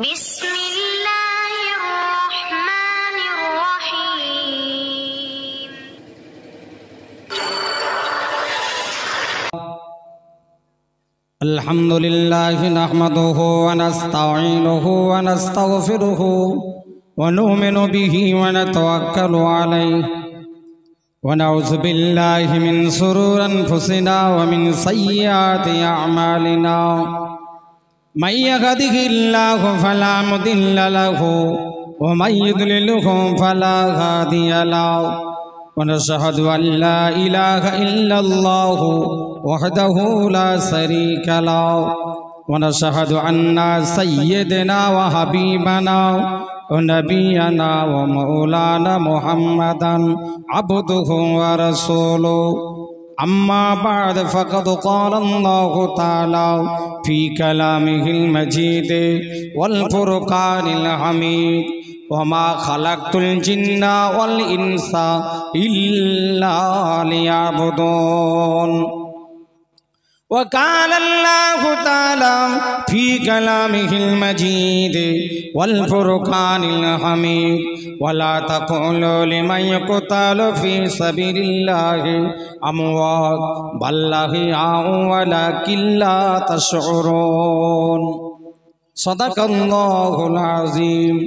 بسم الله الرحمن الرحيم الحمد لله نحمده ونستعينه ونستغفره ونؤمن به ونتوكل عليه ونعوذ بالله من سرور أنفسنا ومن سيئات أعمالنا من يهده الله فلا مضل له ومن يضلله فلا هادي له ونشهد أن لا إله إلا الله وحده لا شريك له ونشهد أن سيدنا وحبيبنا ونبينا ومولانا محمدا عبده ورسوله أما بعد فقد قال الله تعالى في كلامه المجيد والفرقان الحميد وما خلقت الجن والإنس إلا ليعبدون وقال الله تعالى في كلامه المجيد والفرقان الحميد ولا تقولوا لمن يقتل في سبيل الله أموات بل لهياء ولكن لا تشعرون صدق الله العظيم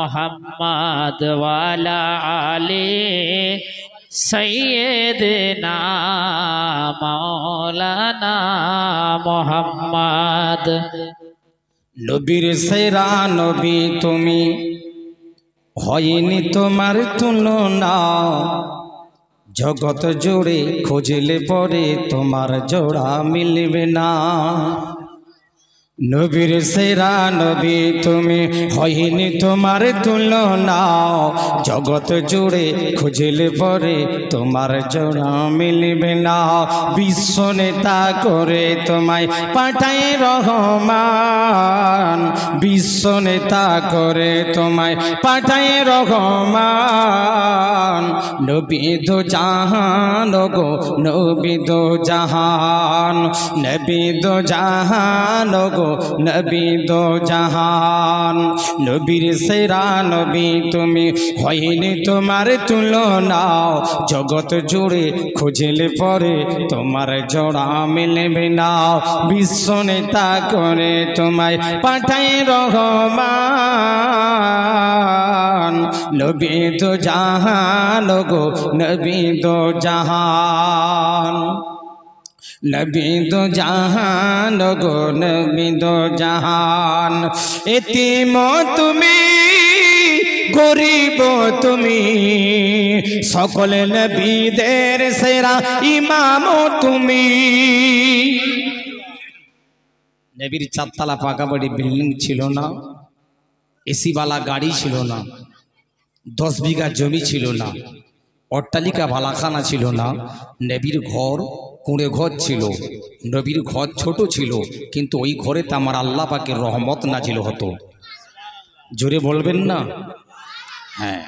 মোহাম্মদ আলে সৈয়দ না মৌলানা মোহাম্মদ নবীর সেরা নবী তুমি হয়নি তোমার তুলনা জগত জোড়ে খুঁজলে পরে তোমার জোড়া মিলবে না নবীর সেরা নবী তুমি হইনি তোমার তুলনাও জগত জুড়ে খুঁজলে পরে তোমার জোড়া মিলবে না বিশ্ব নেতা করে তোমায় পাঠায় রহমান বিশ্ব নেতা করে তোমায় পাঠায় রহমান নবী দো জাহান গো নবী দো জাহান নবী দো জাহান গো নবী দো জাহান নবীর সেরা নবী তুমি হয়নি তোমার তুলনাও জগৎ জুড়ে খুঁজলে পরে তোমার জোড়া মিলবে নাও বিশ্ব নেতা করে তোমায় পাঠাই রহমান নবী দো জাহান গো নবী দো জাহান নবী দো জাহান গো নবী জাহান এতিম তুমি গরিব তুমি সকল নবীদের সেরা ইমাম তুমি নবীর চারতলা বাড়ি বিল্ডিং ছিল না এসিওয়ালা গাড়ি ছিল না দশ বিঘা জমি ছিল না অট্টালিকা ভালাখানা ছিল না নেবির ঘর কুঁড়ে ঘর ছিল নবীর ঘর ছোট ছিল কিন্তু ওই ঘরেতে আমার আল্লাহ পাকে রহমত নাজিল হতো জোরে বলবেন না হ্যাঁ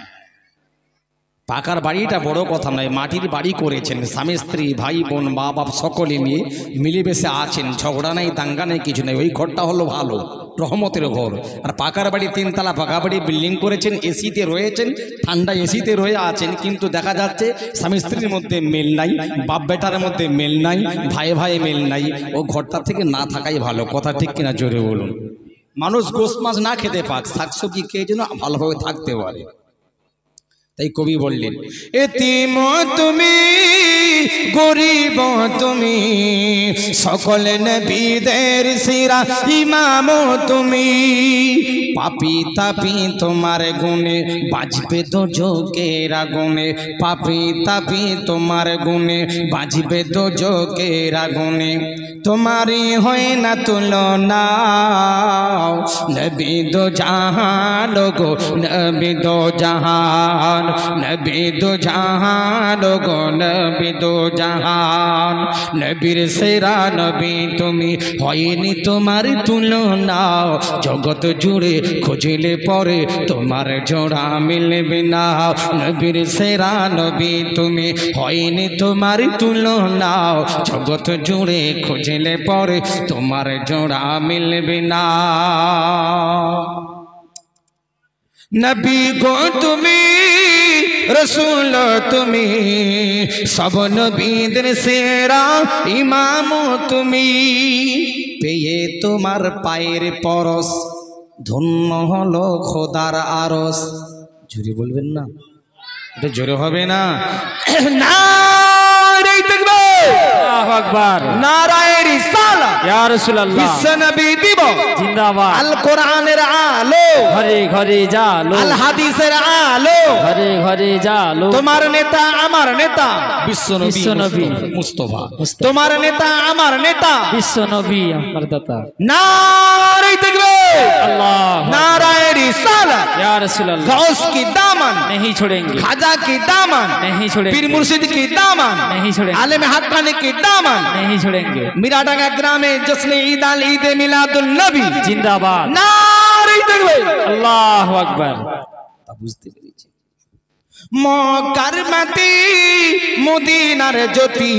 পাকার বাড়িটা বড় কথা নয় মাটির বাড়ি করেছেন স্বামী স্ত্রী ভাই বোন মা বাপ সকলে নিয়ে মিলেমিশে আছেন ঝগড়া নেই দাঙ্গা নেই কিছু নেই ওই ঘরটা হলো ভালো রহমতের ঘর আর পাকার বাড়ি তিনতলা পাকা বাড়ি বিল্ডিং করেছেন এসিতে রয়েছেন ঠান্ডা এসিতে রয়ে আছেন কিন্তু দেখা যাচ্ছে স্বামী স্ত্রীর মধ্যে মেল নাই বাপ বেটার মধ্যে মেল নাই ভাই ভাই মেল নাই ও ঘরটা থেকে না থাকাই ভালো কথা ঠিক কিনা জোরে বলুন মানুষ গোস মাছ না খেতে পাক শাকসবজি খেয়ে যেন ভালোভাবে থাকতে পারে তাই কবি বললেন এতিম তুমি গরিব তুমি সকল নবীদের সিরা ইমাম তুমি পাপি তাপি তোমার গুণে বাজবে তো যোগের আগুনে পাপি তাপি তোমার গুণে বাজবে তো যোগের আগুনে তোমারই হয় না তুলনা নবী দো জাহান গো নবী দো জাহান জাহান নবী দু জাহান গো নবী দু জাহান নবীর সেরা নবী তুমি হয়নি তোমার তুলনা জগৎ জুড়ে খুঁজলে পরে তোমার জোড়া মিলবে না নবীর সেরা নবী তুমি হয়নি তোমার তুলনা জগৎ জুড়ে খুঁজলে পরে তোমার জোড়া মিলবে না নবী গো তুমি রসুল তুমি সব নবীদের সেরা ইমাম তুমি পেয়ে তোমার পায়ের পরশ ধন্য হলো খোদার আরস জোরে বলবেন না এটা জোরে হবে না না জিন্দাবাদ আল কোরআনের আলো ঘরে ঘরে জালো আল হাদিসের আলো ঘরে ঘরে জালো তোমার নেতা আমার নেতা বিশ্ব নবী মুস্তফা তোমার নেতা আমার নেতা বিশ্ব নবী আমার দাতা নারাই দেখবে আল্লাহ নারায় রিসালাত ইয়া রাসূলুল্লাহ গাউস কি দামান নেহি ছোড়েंगे খাজা কি দামান নেহি ছোড়েंगे পীর মুর্শিদ কি দামান নেহি ছোড়েंगे আলেম হাক্কানি কি দামান নেহি ছোড়ेंगे মিরাডাঙ্গা গ্রামে জশ্নে ঈদ আল ঈদে মিলাদুন নবী জিন্দাবাদ না দেখবে আল্লাহ আকবার তা বুঝতে পেরেছি মকার মাতি মদিনার জ্যোতি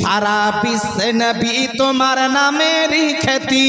সারা বিশ্বে নবী তোমার নামের খ্যাতি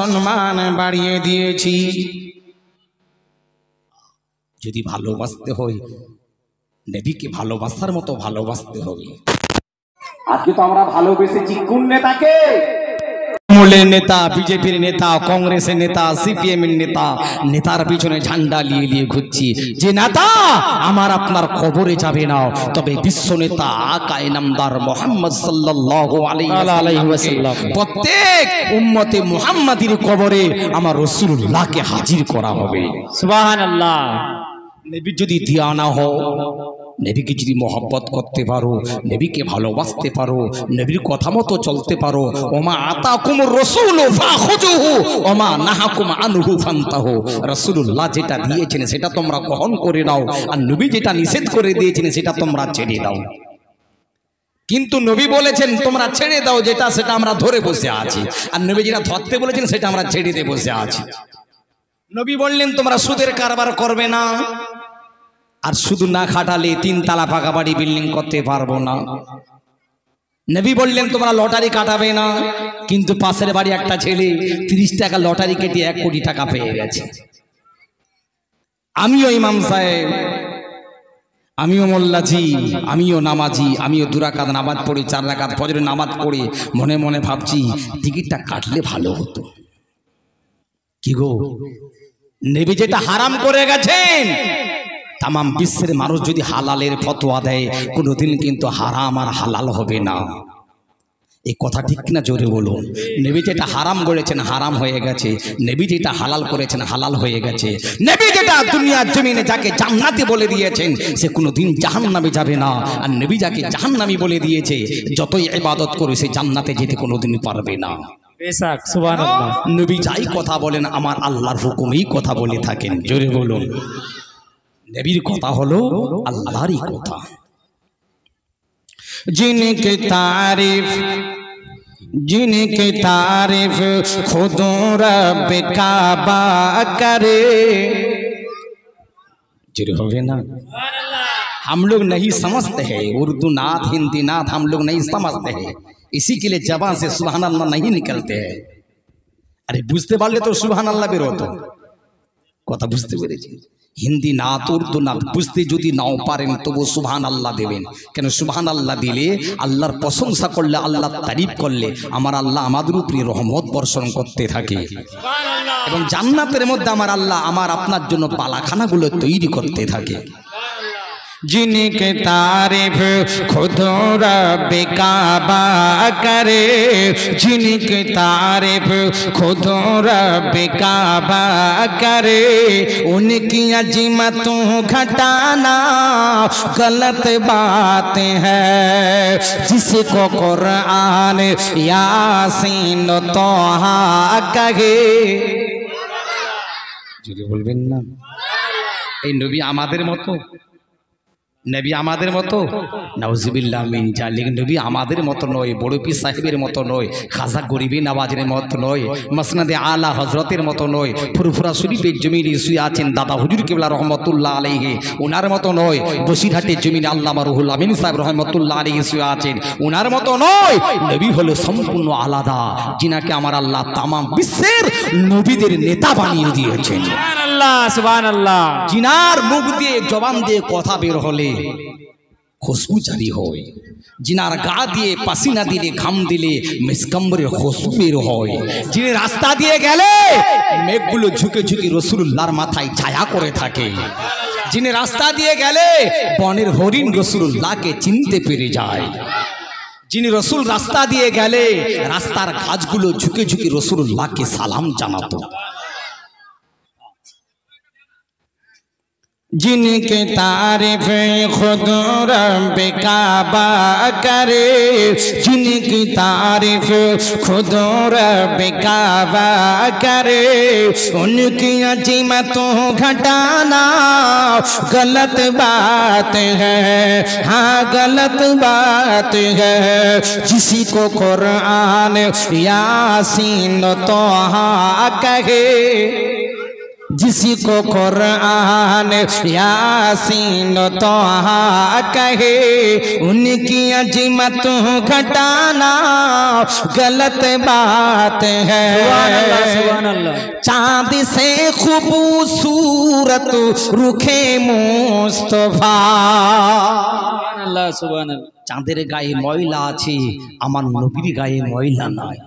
সম্মান বাড়িয়ে দিয়েছি যদি ভালোবাসতে হয় দেবীকে ভালোবাসার মতো ভালোবাসতে হবে আজকে তো আমরা ভালোবেসেছি কোন নেতাকে তৃণমূলের নেতা বিজেপির নেতা কংগ্রেসের নেতা সিপিএমের নেতা নেতার পিছনে ঝান্ডা লিয়ে লিয়ে ঘুরছি যে নেতা আমার আপনার কবরে যাবে না তবে বিশ্ব নেতা আকায় নামদার মোহাম্মদ সাল্লাহ আলাইসাল্লাম প্রত্যেক উম্মতে মুহাম্মাদির কবরে আমার রসুল্লাহকে হাজির করা হবে সুবাহ যদি দিয়া না হোক নেবিকে যদি মহব্বত করতে পারো নেবিকে ভালোবাসতে পারো নেবির কথা মতো চলতে পারো ওমা আতা কুমুর রসুল ওমা নাহাকুম আনহু ফান্তাহ রসুল্লাহ যেটা দিয়েছেন সেটা তোমরা গ্রহণ করে নাও আর নবী যেটা নিষেধ করে দিয়েছেন সেটা তোমরা ছেড়ে দাও কিন্তু নবী বলেছেন তোমরা ছেড়ে দাও যেটা সেটা আমরা ধরে বসে আছি আর নবী যেটা ধরতে বলেছেন সেটা আমরা ছেড়ে দিয়ে বসে আছি নবী বললেন তোমরা সুদের কারবার করবে না আর শুধু না খাটালে তিন তালা ফাঁকা বাড়ি বিল্ডিং করতে পারবো না নবী বললেন তোমরা লটারি কাটাবে না কিন্তু পাশের বাড়ি একটা ছেলে তিরিশ টাকা লটারি কেটে এক কোটি টাকা পেয়ে গেছে আমিও ইমাম সাহেব আমিও মোল্লাজি আমিও নামাজি আমিও দুরাকাত নামাজ পড়ে চার রাকাত ফজরে নামাজ পড়ে মনে মনে ভাবছি টিকিটটা কাটলে ভালো হতো কি গো নেবি যেটা হারাম করে গেছেন তামাম বিশ্বের মানুষ যদি হালালের ফতোয়া দেয় কোনোদিন কিন্তু হারাম আর হালাল হবে না এই কথা ঠিক না জোরে বলুন নেবী যেটা হারাম করেছেন হারাম হয়ে গেছে নেবী যেটা হালাল করেছেন হালাল হয়ে গেছে নেবী যেটা দুনিয়ার জমিনে যাকে জান্নাতে বলে দিয়েছেন সে কোনো দিন জাহান্নামে যাবে না আর নেবী যাকে জাহান্নামি বলে দিয়েছে যতই ইবাদত করে সে জান্নাতে যেতে কোনো দিন পারবে না নবী যাই কথা বলেন আমার আল্লাহর হুকুমেই কথা বলে থাকেন জোরে বলুন নবীর কথা হলো আল্লাহরই কথা জিনকে তারিফ जिनके तारीफ खुदो रब काबा करे जिरहोवे ना हम लोग नहीं समझते हैं उर्दू नाथ हिंदी नाथ हम लोग नहीं समझते हैं इसी के लिए जबान से सुबहान अल्लाह नहीं निकलते हैं अरे बुझते वाले तो सुबहान अल्लाह भी तो कथा बुझते पेरेছি হিন্দি না তুর্দু না বুঝতে যদি নাও পারেন তবু সুহান আল্লাহ দেবেন কেন সুভান আল্লাহ দিলে আল্লাহর প্রশংসা করলে আল্লাহর তারিফ করলে আমার আল্লাহ আমাদের উপরে রহমত বর্ষণ করতে থাকে এবং জান্নাতের মধ্যে আমার আল্লাহ আমার আপনার জন্য পালাখানাগুলো তৈরি করতে থাকে जिनके तारीफ खुद रबिकाबा करे जिनके तारीफ खुद रबिकाबा करे उनकी अजीमतों घटाना गलत बात है जिसको कुरान यासीन तोहा कहे যদি বলবেন না এই নবী আমাদের মতো নবী আমাদের মতো মিন জালিক নবী আমাদের মতো নয় বড়পি সাহেবের মতো নয় খাজা গরিবি নওয়াজের মতো নয় মসনাদে আলা হজরতের মতো নয় ফুরফুরা শরীফের জমিনে শুয়ে আছেন দাদা হুজুর কেবলা রহমতুল্লাহ আলহে ওনার মতো নয় বসিরহাটের জমিন আল্লাহ রুহুল আমিন সাহেব রহমতুল্লাহ আলহে শুয়ে আছেন ওনার মতো নয় নবী হলো সম্পূর্ণ আলাদা যিনাকে আমার আল্লাহ তামাম বিশ্বের নবীদের নেতা বানিয়ে দিয়েছেন জিনার মুখ দিয়ে জবান দিয়ে কথা বের হলে খুশবু জারি হয় জিনার গা দিয়ে পাসিনা দিলে ঘাম দিলে মেসকম্বরের খুশবু বের হয় যিনি রাস্তা দিয়ে গেলে মেঘগুলো ঝুঁকে ঝুঁকে রসুল্লাহর মাথায় ছায়া করে থাকে যিনি রাস্তা দিয়ে গেলে বনের হরিণ রসুল্লাহকে চিনতে পেরে যায় যিনি রসুল রাস্তা দিয়ে গেলে রাস্তার কাজগুলো ঝুঁকে ঝুঁকে রসুল্লাহকে সালাম জানাতো جن کے تعریف خود رب کعبہ کرے جن کی تعریف خود رب کعبہ کرے ان کی عجیمتوں گھٹانا غلط بات ہے ہاں غلط بات ہے جسی کو قرآن یاسین تو ہاں کہے जिसको कुरान यासीन तो कहे उनकी अजमत घटाना गलत बात है चांद से खूबसूरत रुखे मुस्तफा চাঁদের গায়ে ময়লা আছে আমার নবীর গায়ে ময়লা নয়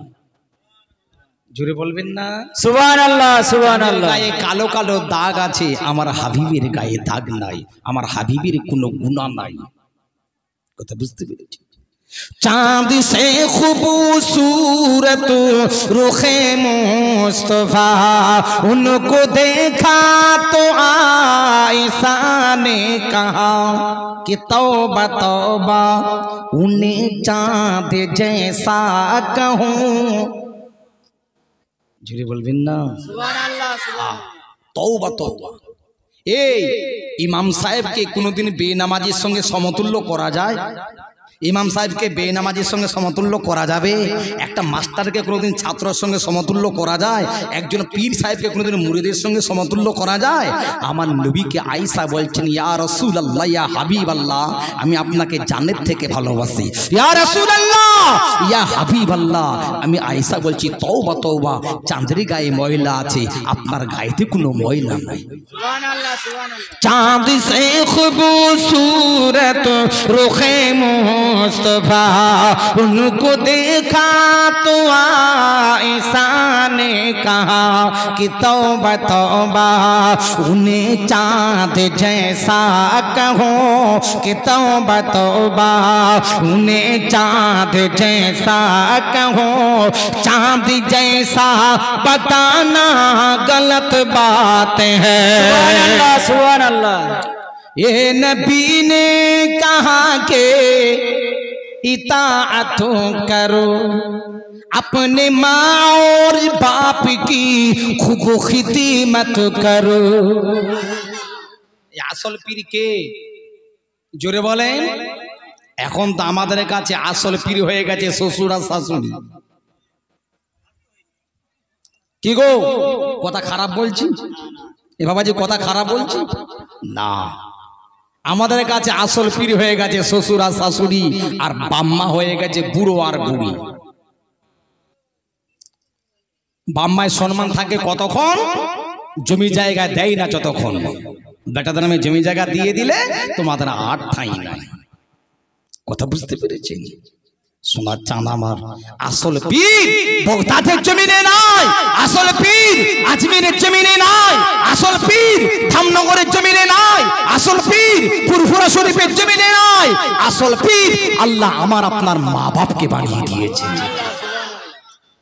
জুড়ে বলবেন না সুবান আল্লাহ সুবান আল্লাহ কালো কালো দাগ আছে আমার হাবিবের গায়ে দাগ নাই আমার হাবিবের কোনো গুণা নাই কথা বুঝতে পেরেছি চাঁদ সে সুরত রুখে মুস্তফা উনকো দেখা তো আয়সা নে কাহা কি तौबा तौबा उन्हें চাঁদ জেসা कहूँ ঝুড়ি বলবেন না বা তো এই ইমাম সাহেবকে কোনোদিন বেনামাজির সঙ্গে সমতুল্য করা যায় ইমাম সাহেবকে বেনামাজির সঙ্গে সমতুল্য করা যাবে একটা মাস্টারকে কোনোদিন ছাত্রর সঙ্গে সমতুল্য করা যায় একজন পীর সাহেবকে কোনোদিন মুরিদের সঙ্গে সমতুল্য করা যায় আমার নবীকে আইসা বলছেন ইয়া রসুল আল্লাহ ইয়া হাবিব আল্লাহ আমি আপনাকে জানের থেকে ভালোবাসি ইয়া রসুল আল্লাহ ইয়া হাবিব আল্লাহ আমি আইসা বলছি তওবা তওবা চাঁদের গায়ে ময়লা আছে আপনার গায়েতে কোনো ময়লা নাই চাঁদ সে খুব সুরত রোখে মোহন مصطفیٰ ان کو دیکھا تو آسان نے کہا کہ توبہ توبہ انہیں چاند جیسا کہ توبہ توبہ انہیں چاند جیسا کہو چاند جیسا بتانا غلط بات ہے اللہ یہ نبی نے কাহাকে इताअत करो अपने माँ और बाप की खूब खिदमत करो আসল পীর কে জোরে বলেন এখন তো আমাদের কাছে আসল পীর হয়ে গেছে শ্বশুর আর শাশুড়ি কি গো কথা খারাপ বলছি এ বাবা যে কথা খারাপ বলছি না আমাদের কাছে আসল পীর হয়ে গেছে শ্বশুর আর শাশুড়ি আর বাম্মা হয়ে গেছে বুড়ো আর বুড়ি বাম্মায় সম্মান থাকে কতক্ষণ জমি জায়গা দেয় না যতক্ষণ বেটাদের নামে জমি জায়গা দিয়ে দিলে তোমাদের আর ঠাই নাই কথা বুঝতে পেরেছি সোনার চাঁদ আমার আসল পীর বগদাদের জমিনে নাই আসল পীর আজমিরের জমিনে নাই আসল পীর ধামনগরের জমিনে নাই আসল পীর পুরফুরা শরীফের জমিনে নাই আসল পীর আল্লাহ আমার আপনার মা বাপকে বানিয়ে দিয়েছে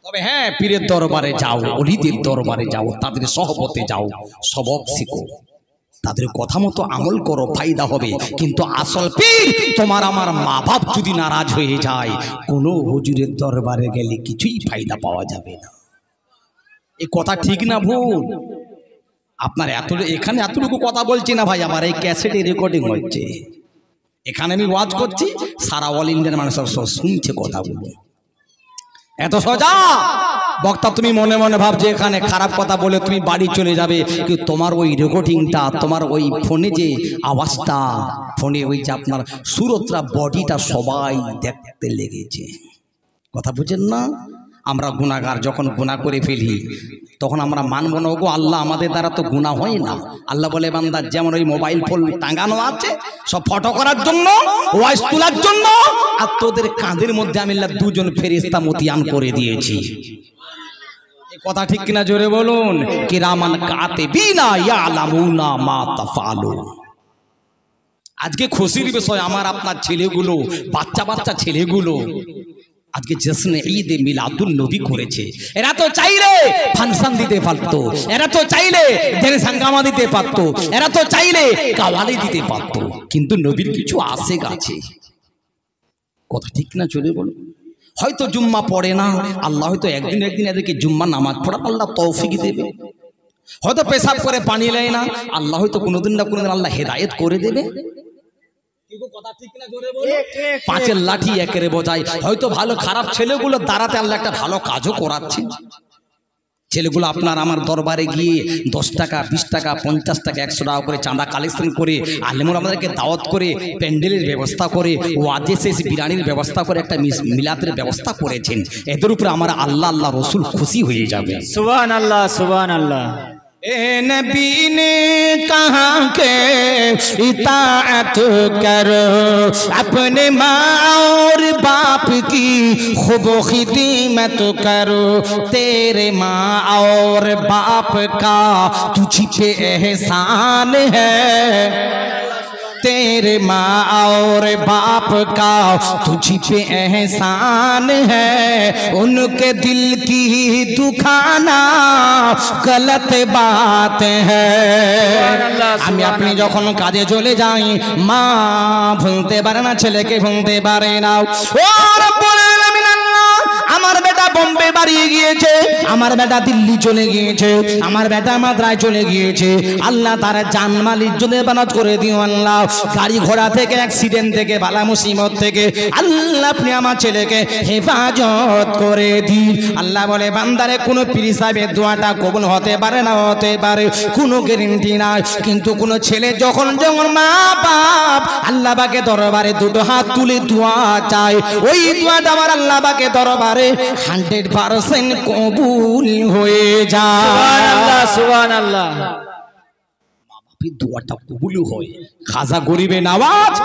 তবে হ্যাঁ পীরের দরবারে যাও অলিদের দরবারে যাও তাদের সহপথে যাও সবক শিখো তাদের কথা মতো আমল করো ফায়দা হবে কিন্তু আসল পীর তোমার আমার মা বাপ যদি নারাজ হয়ে যায় কোনো হুজুরের দরবারে গেলে কিছুই ফায়দা পাওয়া যাবে না এ কথা ঠিক না ভুল আপনার এত এখানে এতটুকু কথা বলছি না ভাই আমার এই ক্যাসেটে রেকর্ডিং হচ্ছে এখানে আমি ওয়াজ করছি সারা অল ইন্ডিয়ান মানুষ সব শুনছে কথাগুলো এত সোজা বক্তা তুমি মনে মনে যে এখানে খারাপ কথা বলে তুমি বাড়ি চলে যাবে কিন্তু তোমার ওই রেকর্ডিংটা তোমার ওই ফোনে যে আওয়াজটা ফোনে ওই যে আপনার সুরতরা বডিটা সবাই দেখতে লেগেছে কথা বুঝেন না আমরা গুণাগার যখন গুণা করে ফেলি তখন আমরা মানব না ওগো আল্লাহ আমাদের দ্বারা তো গুণা হয় না আল্লাহ বলে বান্দার যেমন ওই মোবাইল ফোন টাঙানো আছে সব ফটো করার জন্য ওয়াইস তোলার জন্য আর তোদের কাঁধের মধ্যে আমি দুজন ফেরিস্তা মতিয়ান করে দিয়েছি কথা ঠিক কিনা জোরে বলুন কিরামান কাতে বিনা ইয়ালামুনা মা তাফালু আজকে খুশির বিষয় আমার আপনার ছেলেগুলো বাচ্চা বাচ্চা ছেলেগুলো আজকে জশ্নে এ মিলাদুল নবী করেছে এরা তো চাইলে ফাংশন দিতে পারতো এরা তো চাইলে জেনে সাঙ্গামা দিতে পারতো এরা তো চাইলে কাওয়ালি দিতে পারতো কিন্তু নবীর কিছু আসে গাছে কথা ঠিক না চলে বলো হয়তো জুম্মা পড়ে না আল্লাহ হয়তো একদিন একদিন এদেরকে জুম্মা নামাজ পড়া আল্লাহ তৌফিক দেবে হয়তো পেশাব করে পানি নেয় না আল্লাহ হয়তো কোনোদিন না কোনোদিন আল্লাহ হেদায়ত করে দেবে পাঁচের লাঠি একেরে বোঝায় হয়তো ভালো খারাপ ছেলেগুলো দাঁড়াতে আল্লাহ একটা ভালো কাজও করাচ্ছে ছেলেগুলো আপনার আমার দরবারে গিয়ে দশ টাকা বিশ টাকা পঞ্চাশ টাকা একশো টাকা করে চাঁদা কালেকশন করে আলেমুল আমাদেরকে দাওয়াত করে প্যান্ডেলের ব্যবস্থা করে ওয়াজে শেষ বিরিয়ানির ব্যবস্থা করে একটা মিলাতের ব্যবস্থা করেছেন এদের উপরে আমার আল্লাহ আল্লাহ রসুল খুশি হয়ে যাবে সুবান আল্লাহ সুবান আল্লাহ اے نبی نے کہاں کے اطاعت کرو اپنے ماں اور باپ کی خوب خدمت کرو تیرے ماں اور باپ کا تجھ پہ احسان ہے تیرے ماں اور باپ کا پہ احسان ہے ان کے دل کی دکھانا غلط بات ہے ہم اپنی جو خون جھون جو لے جائیں ماں بھولتے بارے نہ چلے کے بھولتے بارے نہ اور نا আমার বেটা বোম্বে বাড়িয়ে গিয়েছে আমার বেটা দিল্লি চলে গিয়েছে আমার বেটা মাদ্রায় চলে গিয়েছে আল্লাহ তার জানমাল জন্য বানাত করে দিও আল্লাহ গাড়ি ঘোড়া থেকে অ্যাক্সিডেন্ট থেকে বালা মুসিমত থেকে আল্লাহ আপনি আমার ছেলেকে হেফাজত করে দিন আল্লাহ বলে বান্দারে কোনো পীর সাহেবের দোয়াটা কবুল হতে পারে না হতে পারে কোনো গ্যারেন্টি নাই কিন্তু কোনো ছেলে যখন যখন মা বাপ আল্লাহবাকে দরবারে দুটো হাত তুলে দোয়া চায় ওই দোয়াটা আমার আল্লাহবাকে দরবারে করে হান্ড্রেড পার্সেন্ট কবুল হয়ে যায় মা বাপের কবুল হয় খাজা গরিবে নামাজ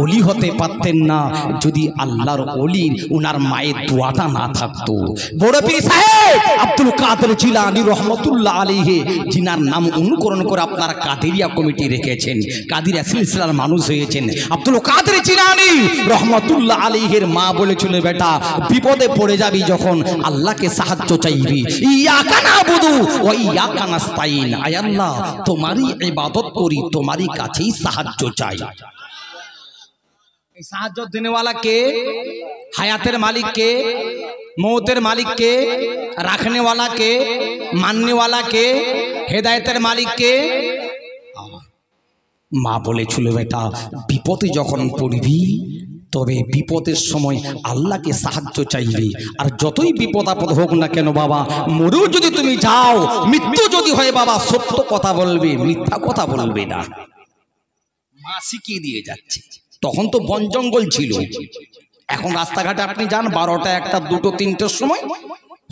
অলি হতে পারতেন না যদি আল্লাহর অলির উনার মায়ের দোয়াটা না থাকতো বড় পীর সাহেব আব্দুল কাদের জিলানি রহমতুল্লাহ আলিহে জিনার নাম অনুকরণ করে আপনারা কাদেরিয়া কমিটি রেখেছেন কাদিরিয়া সিলসিলার মানুষ হয়েছেন আব্দুল কাদের জিলানি রহমতুল্লাহ আলিহের মা বলেছিল বেটা বিপদে পড়ে যাবি যখন আল্লাহকে সাহায্য চাইবি ইয়া কানা বুধু ও ইয়া কানাস্তাইন আয়াল্লাহ তোমারই ইবাদত করি তোমারই কাছেই সাহায্য চাই সাহায্য দেনেওয়ালা কে হায়াতের মালিক কে মৌতের মালিক কে রাখনেওয়ালা কে মাননেওয়ালা কে হেদায়তের মালিক কে মা বলেছিল বেটা বিপদে যখন পড়বি তবে বিপদের সময় আল্লাহকে সাহায্য চাইবে আর যতই বিপদ আপদ হোক না কেন বাবা মরেও যদি তুমি যাও মৃত্যু যদি হয় বাবা সত্য কথা বলবে মিথ্যা কথা বলবে না মা শিখিয়ে দিয়ে যাচ্ছে তখন তো বন জঙ্গল ছিল এখন রাস্তাঘাটে আপনি যান বারোটা একটা দুটো তিনটের সময়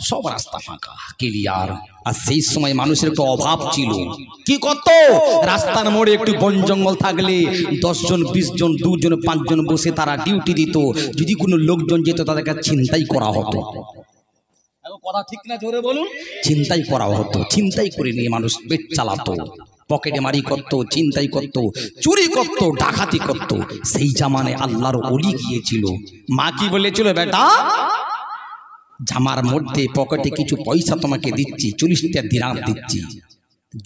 সব রাস্তা ফাঁকা ক্লিয়ার আর সেই সময় মানুষের একটু অভাব ছিল কি কত রাস্তার মোড়ে একটু বন জঙ্গল থাকলে দশজন বিশজন দুজন পাঁচজন বসে তারা ডিউটি দিত যদি কোনো লোকজন যেত তাদেরকে চিন্তাই করা হতো কথা ঠিক না জোরে বলুন চিন্তাই করা হতো চিন্তাই করে নিয়ে মানুষ পেট চালাতো পকেটে মারি করত চিন্তাই করত চুরি করত ডাকাতি করত সেই জামানে আল্লাহর অলি গিয়েছিল মা কি বলেছিল বেটা জামার মধ্যে পকেটে কিছু পয়সা তোমাকে দিচ্ছি চল্লিশটা দিরাম দিচ্ছি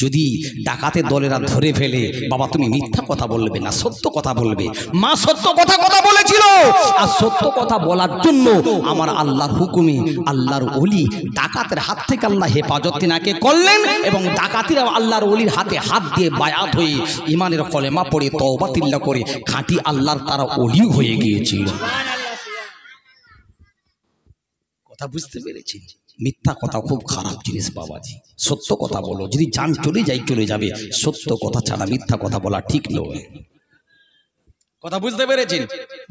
যদি ডাকাতে দলেরা ধরে ফেলে বাবা তুমি মিথ্যা কথা বলবে না সত্য কথা বলবে মা সত্য কথা কথা বলেছিল আর সত্য কথা বলার জন্য আমার আল্লাহর হুকুমে আল্লাহর অলি ডাকাতের হাত থেকে আল্লাহ হেফাজত তিনাকে করলেন এবং ডাকাতিরা আল্লাহর অলির হাতে হাত দিয়ে বায়াত হয়ে ইমানের কলেমা পড়ে তবাতিল্লা করে খাঁটি আল্লাহর তারা অলি হয়ে গিয়েছিল কথা বুঝতে পেরেছি মিথ্যা কথা খুব খারাপ জিনিস বাবাজি সত্য কথা বলো যদি যান চলে যাই চলে যাবে সত্য কথা ছাড়া মিথ্যা কথা বলা ঠিক নয় কথা বুঝতে পেরেছেন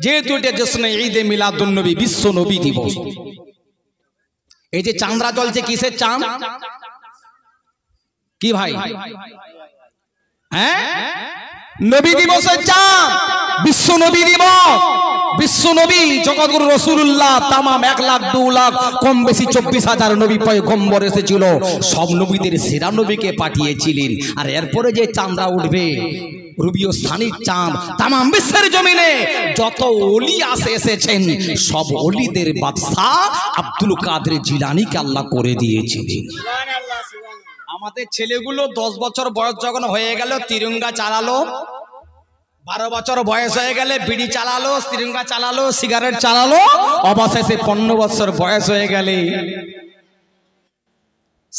যেহেতু এটা জশ্ন ঈদে মিলাদুন্নবী বিশ্ব নবী দিবস এই যে চাঁদরা চলছে কিসের চাঁদ কি ভাই হ্যাঁ নবী দিবসের চাঁদ বিশ্ব নবী দিবস বিশ্ব নবী জগৎগুরু রসুল্লাহ তামাম এক লাখ দু লাখ কম বেশি চব্বিশ হাজার নবী পয়গম্বর এসেছিল সব নবীদের সেরা নবীকে পাঠিয়েছিলেন আর এরপরে যে চাঁদরা উঠবে রুবিও স্থানিক চাঁদ তামাম বিশ্বের জমিনে যত অলি আসে এসেছেন সব অলিদের বাদশাহ আব্দুল কাদের জিলানিকে আল্লাহ করে দিয়েছিলেন আমাদের ছেলেগুলো দশ বছর বয়স যখন হয়ে গেল তিরঙ্গা চালালো বারো বছর বয়স হয়ে গেলে বিড়ি চালালো তিরঙ্গা চালালো সিগারেট চালালো অবশেষে পনেরো বছর বয়স হয়ে গেলে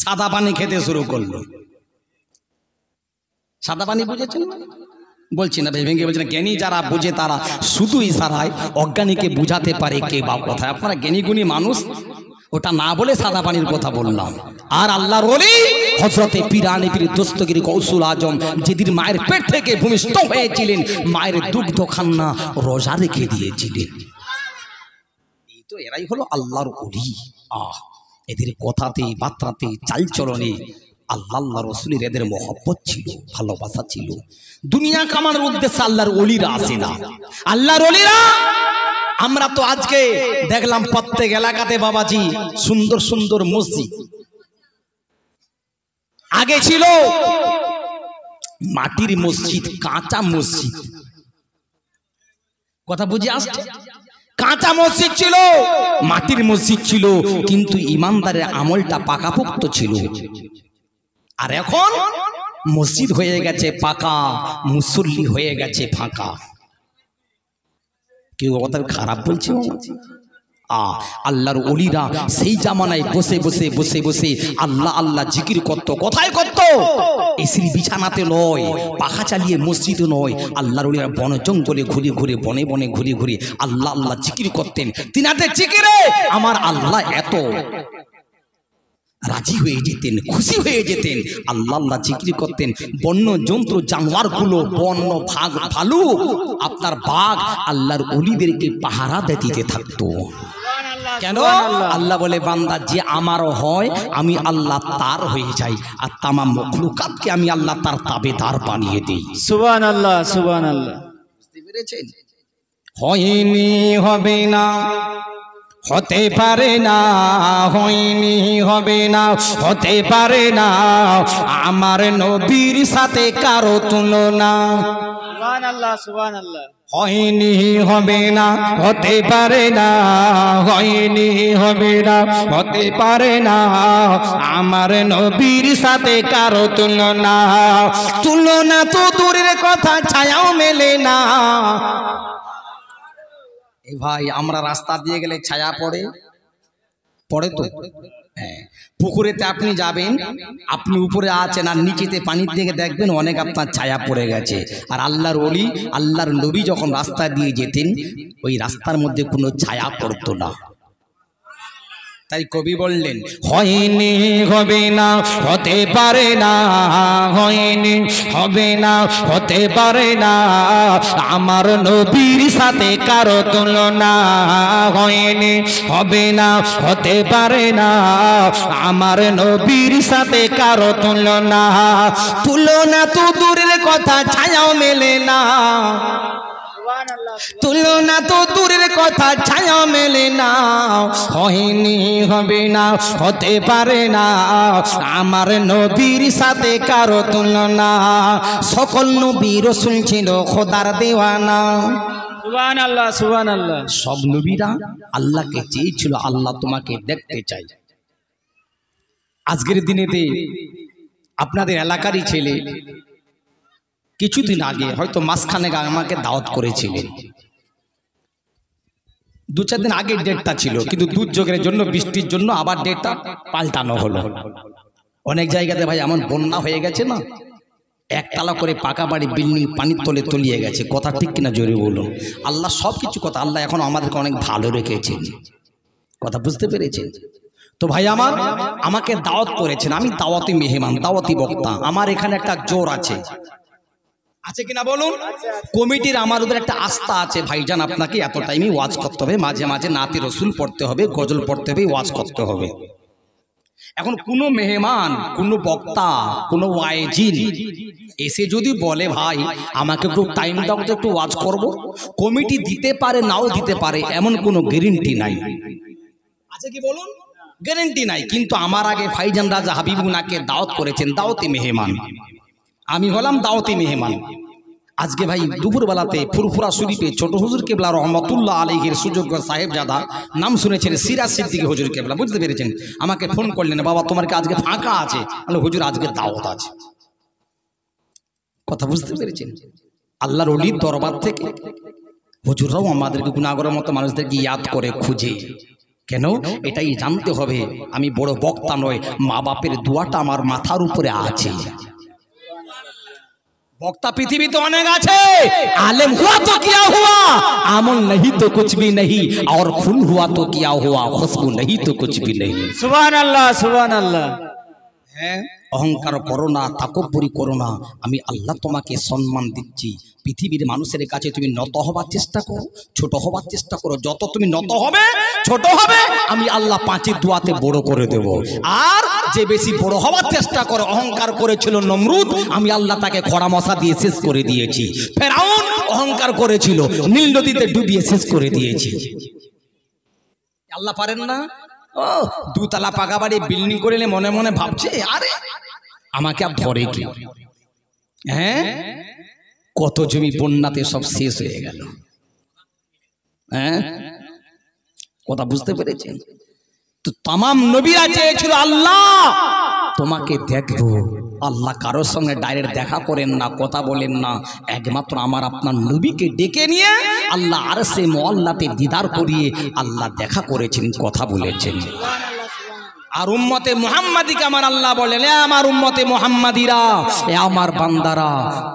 সাদা পানি খেতে শুরু করলো সাদা পানি বুঝেছেন বলছি না ভাই ভেঙে বলছেন জ্ঞানী যারা বুঝে তারা শুধুই ইশারায় অজ্ঞানীকে বুঝাতে পারে কে বা কথা আপনারা জ্ঞানীগুণী মানুষ ওটা না বলে সাদা পানির কথা বললাম আর আল্লাহর বলি হজরতে পিরানি পীর দোস্তগিরি কৌশল আজম যেদিন মায়ের পেট থেকে ভূমিষ্ঠ হয়েছিলেন মায়ের দুগ্ধ খান্না রোজা রেখে দিয়েছিলেন এই তো এরাই হলো আল্লাহর অলি আহ এদের কথাতে বার্তাতে চালচলনে আল্লাহ আল্লাহ রসুলের এদের মহব্বত ছিল ভালোবাসা ছিল দুনিয়া কামানোর উদ্দেশ্যে আল্লাহর অলিরা আসে না আল্লাহর অলিরা আমরা তো আজকে দেখলাম প্রত্যেক এলাকাতে বাবাজি সুন্দর সুন্দর মসজিদ আগে ছিল মাটির মসজিদ কাঁচা মসজিদ কথা বুঝে আসছে কাঁচা মসজিদ ছিল মাটির মসজিদ ছিল কিন্তু ইমানদারের আমলটা পাকাপোক্ত ছিল আর এখন মসজিদ হয়ে গেছে পাকা মুসল্লি হয়ে গেছে ফাঁকা কেউ কথা খারাপ বলছে আ আল্লাহর অলিরা সেই জামানায় বসে বসে বসে বসে আল্লাহ আল্লাহ জিকির করত কোথায় করত এসির বিছানাতে নয় পাখা চালিয়ে মসজিদ নয় আল্লাহর অলিরা বন জঙ্গলে ঘুরে ঘুরে বনে বনে ঘুরে ঘুরে আল্লাহ আল্লাহ জিকির করতেন তিনাতে জিকিরে আমার আল্লাহ এত রাজি হয়ে যেতেন খুশি হয়ে যেতেন আল্লাহ আল্লাহ জিক্রি করতেন বন্য জন্তু জানোয়ারগুলো বন্য ভাগ ভালু আপনার বাঘ আল্লাহর অলিদেরকে পাহারা দিতে থাকতো কেন আল্লাহ বলে বান্দা যে আমারও হয় আমি আল্লাহ তার হয়ে যাই আর তামা মখলুকাতকে আমি আল্লাহ তার তাবে তার বানিয়ে দিই সুবান আল্লাহ সুবান আল্লাহ বুঝতে পেরেছেন হয়নি হবে না হতে পারে না হইনি হবে না হতে পারে না আমার নবীর সাথে কারো তুলনা হয়নি হবে না হতে পারে না হইনি হবে না হতে পারে না আমার নবীর সাথে কারো তুলনা তুলনা তো দূরের কথা ছায়াও মেলে না এ ভাই আমরা রাস্তা দিয়ে গেলে ছায়া পড়ে পড়ে তো হ্যাঁ পুকুরেতে আপনি যাবেন আপনি উপরে আছেন আর নিচেতে পানির দিকে দেখবেন অনেক আপনার ছায়া পড়ে গেছে আর আল্লাহর অলি আল্লাহর নবী যখন রাস্তা দিয়ে যেতেন ওই রাস্তার মধ্যে কোনো ছায়া পড়তো না তাই কবি বললেন হয়নি হবে না হতে পারে না হয়নি হবে না হতে পারে না আমার নবীর সাথে কারো তুলনা হয়নি হবে না হতে পারে না আমার নবীর সাথে কারো তুলনা তুলনা তো দূরের কথা ছায়াও মেলে না তুলনা তো দূরের কথা ছায়া মেলে না হয়নি হবে না হতে পারে না আমার নবীর সাথে কারো তুলনা সকল নবী শুনছিল ছিল খোদার দেওয়ানা সব নবীরা আল্লাহকে চেয়েছিল আল্লাহ তোমাকে দেখতে চাই আজকের দিনেতে আপনাদের এলাকারই ছেলে কিছুদিন আগে হয়তো মাঝখানে আমাকে দাওয়াত করেছিলেন দু চার দিন আগে ডেটটা ছিল কিন্তু দুর্যোগের জন্য বৃষ্টির জন্য আবার ডেটটা পাল্টানো হলো অনেক জায়গাতে ভাই এমন বন্যা হয়ে গেছে না একতলা করে পাকা বাড়ি বিল্ডিং পানির তলে তলিয়ে গেছে কথা ঠিক কিনা জোরে বলুন আল্লাহ সব কিছু কথা আল্লাহ এখন আমাদেরকে অনেক ভালো রেখেছেন কথা বুঝতে পেরেছেন তো ভাই আমার আমাকে দাওয়াত করেছেন আমি দাওয়াতি মেহমান দাওয়াতি বক্তা আমার এখানে একটা জোর আছে আছে কিনা বলুন কমিটির আমার ওদের একটা আস্থা আছে ভাইজান আপনাকে এত টাইমই ওয়াজ করতে হবে মাঝে মাঝে নাতি রসুল পড়তে হবে গজল পড়তে হবে ওয়াজ করতে হবে এখন কোনো মেহমান কোনো বক্তা কোন ওয়াইজিন এসে যদি বলে ভাই আমাকে একটু টাইম দাও তো একটু ওয়াজ করব কমিটি দিতে পারে নাও দিতে পারে এমন কোনো গ্যারেন্টি নাই আছে কি বলুন গ্যারেন্টি নাই কিন্তু আমার আগে ফাইজান রাজা হাবিবুনাকে দাওয়াত করেছেন দাওয়াতি মেহমান আমি হলাম দাওয়াতি মেহমান আজকে ভাই দুপুরবেলাতে ফুরফুরা শরীফে ছোট হুজুর কেবলা রহমতুল্লাহ আলহের সুযোগ্য যাদা নাম শুনেছেন সিরাজ সিদ্দিকে হুজুর কেবলা বুঝতে পেরেছেন আমাকে ফোন করলেন বাবা তোমার কি আজকে ফাঁকা আছে তাহলে হুজুর আজকে দাওয়াত আছে কথা বুঝতে পেরেছেন আল্লাহর অলির দরবার থেকে হুজুররাও আমাদেরকে গুণাগরের মতো মানুষদেরকে ইয়াদ করে খুঁজে কেন এটাই জানতে হবে আমি বড় বক্তা নয় মা বাপের দোয়াটা আমার মাথার উপরে আছে বক্তা পৃথিবীতে অনেক আছে আলেম হুয়া তো কিয়া হুয়া আমল নহি তো কুছ ভি নহি আর খুন হুয়া তো কিয়া হুয়া খুশবু নহি তো কুছ ভি নহি সুবহানাল্লাহ সুবহানাল্লাহ হ্যাঁ অহংকার করো না করোনা করো না আমি আল্লাহ তোমাকে সম্মান দিচ্ছি পৃথিবীর মানুষের কাছে তুমি নত হবার চেষ্টা করো ছোট হবার চেষ্টা করো যত তুমি নত হবে ছোট হবে আমি আল্লাহ পাঁচের দোয়াতে বড় করে দেব আর যে বেশি বড় হবার চেষ্টা করে অহংকার করেছিল নমরুদ আমি আল্লাহ তাকে খরা মশা দিয়ে শেষ করে দিয়েছি ফেরাউন অহংকার করেছিল নীল নদীতে ডুবিয়ে শেষ করে দিয়েছি আল্লাহ পারেন না ও দুতলা পাকা বাড়ি বিল্ডিং করে মনে মনে ভাবছে আরে আমাকে আর ধরে কি হ্যাঁ কত জমি বন্যাতে সব শেষ হয়ে গেল হ্যাঁ কথা বুঝতে পেরেছেন তো তামাম নবীরা চেয়েছিল আল্লাহ তোমাকে দেখবো আল্লাহ কারোর সঙ্গে ডাইরেক্ট দেখা করেন না কথা বলেন না একমাত্র আমার আপনার নবীকে ডেকে নিয়ে আল্লাহ আর সে মোয়াল্লাতে দিদার করিয়ে আল্লাহ দেখা করেছেন কথা বলেছেন আর উম্মতে মোহাম্মাদিকে আমার আল্লাহ বলেন আমার উম্মতে মোহাম্মাদিরা এ আমার বান্দারা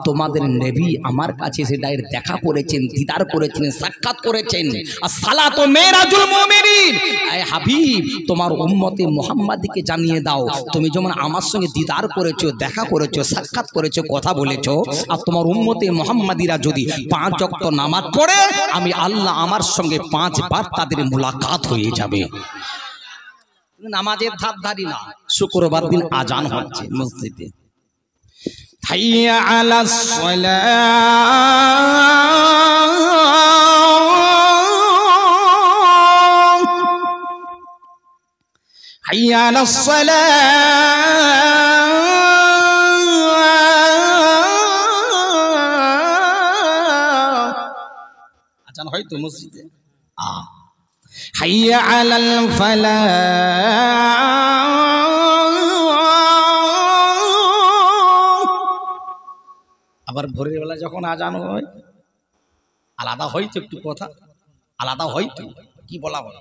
তোমাদের নেবী আমার কাছে এসে ডাইরেক্ট দেখা করেছেন দিদার করেছেন সাক্ষাৎ করেছেন আর সালা তো মেয়েরাজুল মোমেরিন এ হাবিব তোমার উম্মতে মোহাম্মাদিকে জানিয়ে দাও তুমি যেমন আমার সঙ্গে দিদার করেছো দেখা করেছো সাক্ষাৎ করেছো কথা বলেছো আর তোমার উম্মতে মোহাম্মাদিরা যদি পাঁচ অক্ত নামাজ পড়ে আমি আল্লাহ আমার সঙ্গে পাঁচবার তাদের মোলাকাত হয়ে যাবে নামাজের ধারি না শুক্রবার দিন আজান হচ্ছে মসজিদে আজান হয় তো মসজিদে হাইয়া আলাল ফালা আবার ভোরের বেলা যখন আজান হয় আলাদা তো একটু কথা আলাদা হয়তো কি বলা হয়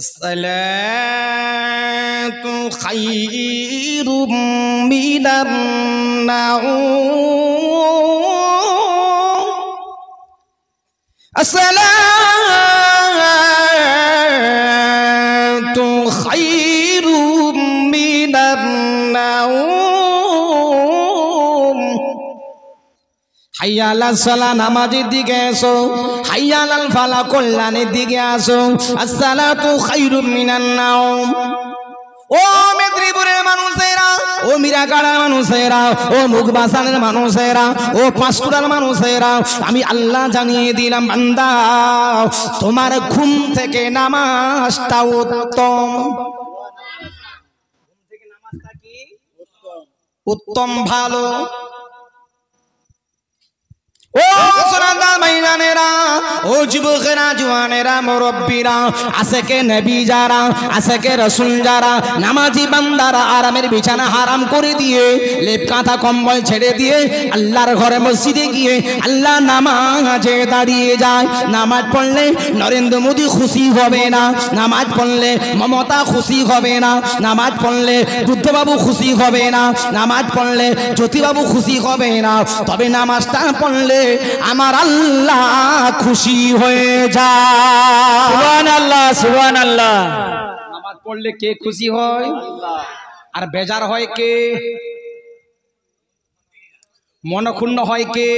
আসসালাতু খাইরুম মিনান নাউম আসসালাতু خير من النوم হাইয়ালাল সালা নামাজের দিকে এসো হাইয়ালাল ফালা কল্যাণের দিকে আসো আসসালা তো খাইরুম মিনান নাও ও মেদিনীপুরের মানুষে ও মানুষ মানুষেরা ও মুখ মানুষ মানুষেরা ও পাঁচকুড়ার মানুষেরা আমি আল্লাহ জানিয়ে দিলাম বান্দা তোমার ঘুম থেকে নামাজটা উত্তম উত্তম ভালো কে কে রসুল বিছানা করে দিয়ে আল্লাহর ঘরে গিয়ে আল্লাহ দাঁড়িয়ে যায় নামাজ পড়লে নরেন্দ্র মোদী খুশি হবে না নামাজ পড়লে মমতা খুশি হবে না নামাজ পড়লে বুদ্ধবাবু খুশি হবে না নামাজ পড়লে জ্যোতিবাবু খুশি হবে না তবে নামাজটা পড়লে আমার আল্লাহ খুশি হয়ে যায় সুবহান আল্লাহ সুবহান আল্লাহ নামাজ পড়লে কে খুশি হয় আর বেজার হয় কে মনক্ষুণ্ণ হয় কে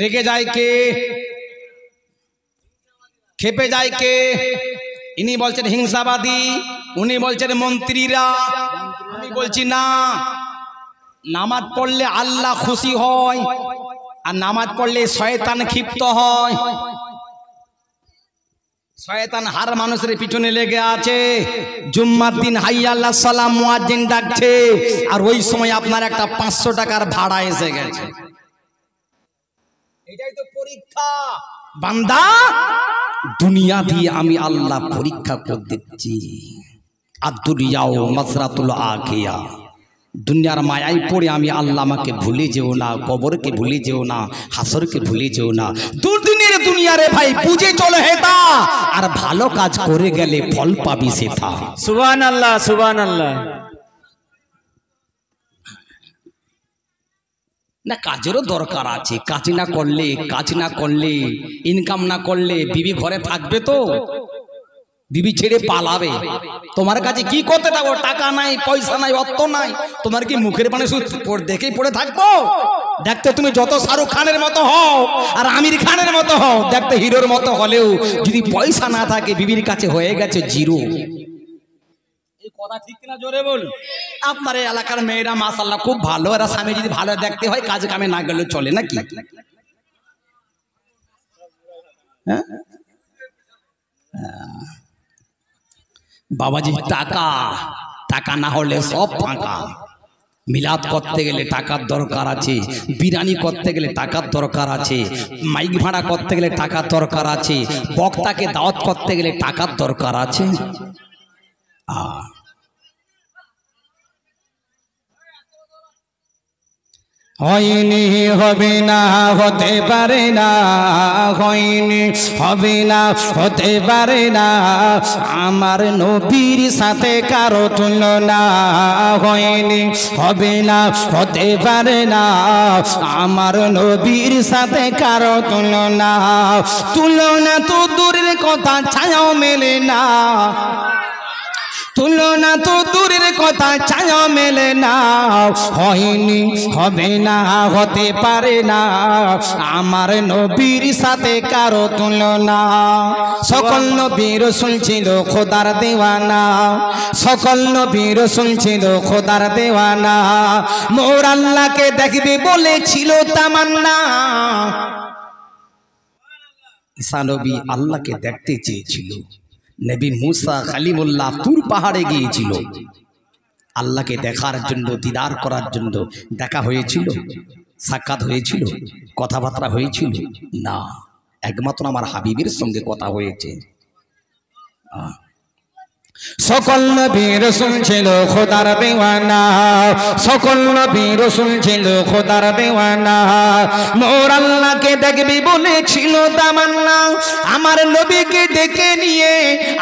রেগে যায় কে খেপে যায় কে ইনি বলছেন হিংসাবাদী উনি বলছেন মন্ত্রীরা আমি বলছি না নামাজ পড়লে আল্লাহ খুশি হয় আর নামাজ পড়লে শয়তান ক্ষিপ্ত হয় শয়তান হার মানুষের পিছনে লেগে আছে জুম্মার দিন হাইয়াল্লা সালাম মুয়াজ্জিন ডাকছে আর ওই সময় আপনার একটা পাঁচশো টাকার ভাড়া এসে গেছে এটাই তো পরীক্ষা বান্দা দুনিয়া দিয়ে আমি আল্লাহ পরীক্ষা করে দিচ্ছি আর দুনিয়াও মাসরাতুল আখিয়া দুনিয়ার মায়াই পড়ে আমি আল্লাহ আমাকে ভুলে যেও না কবরকে ভুলে যেও না হাসরকে ভুলে যেও না দুর্দিনের দুনিয়া রে ভাই বুঝে চলে হেতা আর ভালো কাজ করে গেলে ফল পাবি সেথা সুবান আল্লাহ সুবান আল্লাহ না কাজেরও দরকার আছে কাজ না করলে কাজ না করলে ইনকাম না করলে বিবি ঘরে থাকবে তো বিবি ছেড়ে পালাবে তোমার কাছে কি করতে থাকো টাকা নাই পয়সা নাই অর্থ নাই তোমার কি মুখের পানে শুধু দেখেই পড়ে থাকবো দেখতে তুমি যত শাহরুখ খানের মতো হও আর আমির খানের মতো হও দেখতে হিরোর মতো হলেও যদি পয়সা না থাকে বিবির কাছে হয়ে গেছে জিরো বলুন আপনার এই এলাকার মেয়েরা মাসাল্লাহ খুব ভালো এরা স্বামী যদি ভালো দেখতে হয় কাজে কামে না গেলে চলে নাকি হ্যাঁ, হ্যাঁ। বাবাজি টাকা টাকা না হলে সব ফাঁকা মিলাদ করতে গেলে টাকার দরকার আছে বিরানি করতে গেলে টাকার দরকার আছে মাইক ভাড়া করতে গেলে টাকার দরকার আছে বক্তাকে দাওয়াত করতে গেলে টাকার দরকার আছে আর হয়নি হবে না হতে পারে না হয়নি হবে না হতে পারে না আমার নবীর সাথে কারো তুলনা হয়নি হবে না হতে পারে না আমার নবীর সাথে কারো তুলনা তুলনা তো দূরের কথা ছায়াও মেলে না তুলনা তো দূরের কথা ছায়া মেলে না হয়নি হবে না হতে পারে না আমার নবীর সাথে কারো তুলনা সকল নবীর শুনছিল খোদার দেওয়ানা সকল নবীর শুনছিল খোদার দেওয়ানা মোর আল্লাহকে দেখবে বলেছিল তামান্না ঈসা নবী আল্লাহকে দেখতে চেয়েছিল নবী মুসা খালিমুল্লাহ তুর পাহাড়ে গিয়েছিল আল্লাহকে দেখার জন্য দিদার করার জন্য দেখা হয়েছিল সাক্ষাৎ হয়েছিল কথাবার্তা হয়েছিল না একমাত্র আমার হাবিবের সঙ্গে কথা হয়েছে সকল নবী শুনছিল খোদার বেওয়ানা সকল নবী শুনছিল খোদার বেওয়ানা মোর আল্লাহকে দেখবি বলেছিল তামান্না আমার নবীকে ডেকে নিয়ে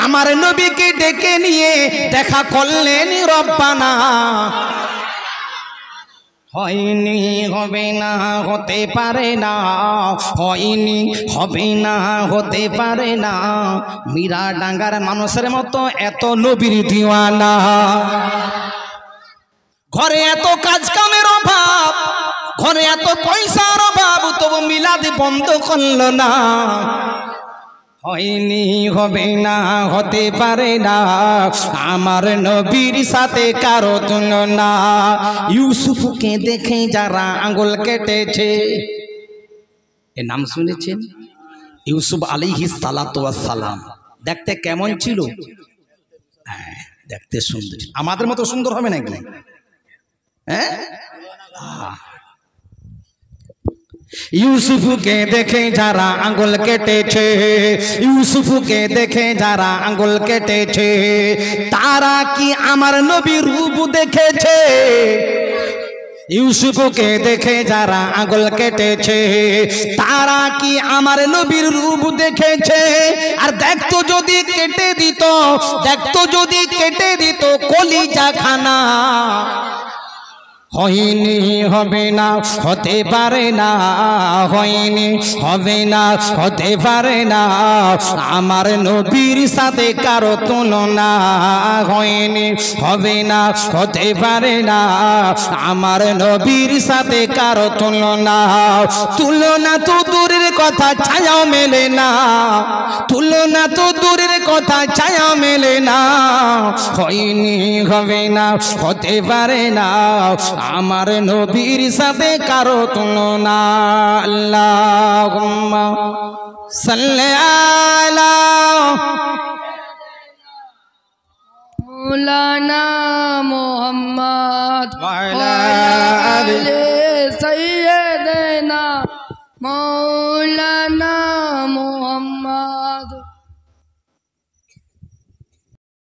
আমার নবীকে ডেকে নিয়ে দেখা করলেন রব্বানা হয়নি হবে না হতে পারে না হয়নি হবে না হতে পারে না মীরা ডাঙ্গার মানুষের মতো এত নবীর দিওয়ানা ঘরে এত কাজ কামের অভাব ঘরে এত পয়সার অভাব তবু মিলাদ বন্ধ করল না হয়নি হবে না হতে পারে না আমার নবীর সাথে কারো তুলনা ইউসুফকে দেখে যারা আঙুল কেটেছে এ নাম শুনেছেন ইউসুফ আলিহি সালাম দেখতে কেমন ছিল হ্যাঁ দেখতে সুন্দর আমাদের মতো সুন্দর হবে নাকি হ্যাঁ ইউসুফকে দেখে যারা আঙ্গুল কেটেছে ইউসুফকে দেখে যারা আঙ্গুল কেটেছে তারা কি আমার নবীর রূপ দেখেছে ইউসুফকে দেখে যারা আঙ্গুল কেটেছে তারা কি আমার নবীর রূপ দেখেছে আর দেখতো যদি কেটে দিত দেখতো যদি কেটে দিত কলিজা খানা হইনি হবে না হতে পারে না হইনি হবে না হতে পারে না আমার নবীর সাথে কারো তুলনা হইনি হবে না হতে পারে না আমার নবীর সাথে কারো তুলনা তুলনা তো দূরের কথা ছায়াও মেলে না তুলনা তো দূরের কথা ছায়া মেলে না হয়নি হবে না হতে পারে না আমার নবীর সাথে কারো তুলনা আল্লাহ সাল্লে আলা مولانا